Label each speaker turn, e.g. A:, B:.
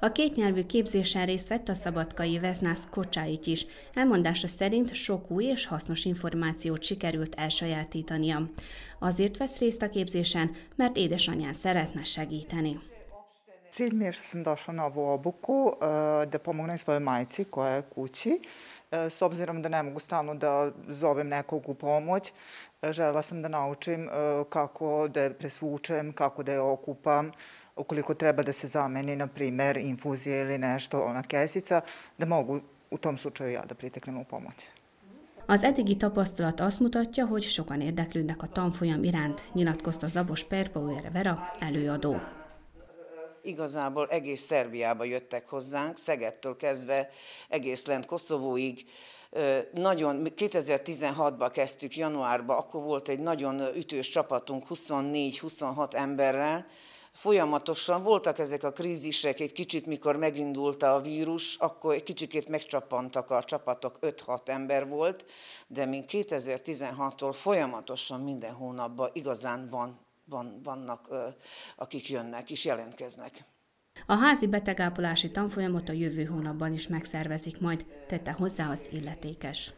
A: A kétnyelvű képzésen részt vett a szabadkai Veznász Kocsáit is. Elmondása szerint sok új és hasznos információt sikerült elsajátítania. Azért vesz részt a képzésen, mert édesanyján szeretne segíteni.
B: Cilj mi je što sam došla na ovu obuku e, da pomognem svojoj majci koja je kući. E, s obzirom da ne mogu stalno da zovem nekog u pomoć, e, željela sam da naučim kako da je presvučem, kako da je okupam, ukoliko treba da se zameni, na primer, infuzija ili nešto, ona kesica, da mogu u tom slučaju ja da priteknem u pomoć.
A: Az eddigi tapasztalat azt mutatja, hogy sokan érdeklődnek a tanfolyam iránt, nyilatkozta Zabos Perpaújer Vera előadó.
C: Igazából egész Szerbiába jöttek hozzánk, Szegettől kezdve egész lent Koszovóig, nagyon, 2016-ban kezdtük, januárban, akkor volt egy nagyon ütős csapatunk, 24-26 emberrel, folyamatosan voltak ezek a krízisek, egy kicsit mikor megindult a vírus, akkor egy kicsikét megcsapantak a csapatok, 5-6 ember volt, de mint 2016-tól folyamatosan minden hónapban igazán van van, vannak, akik jönnek és jelentkeznek.
A: A házi betegápolási tanfolyamot a jövő hónapban is megszervezik majd, tette hozzá az illetékes.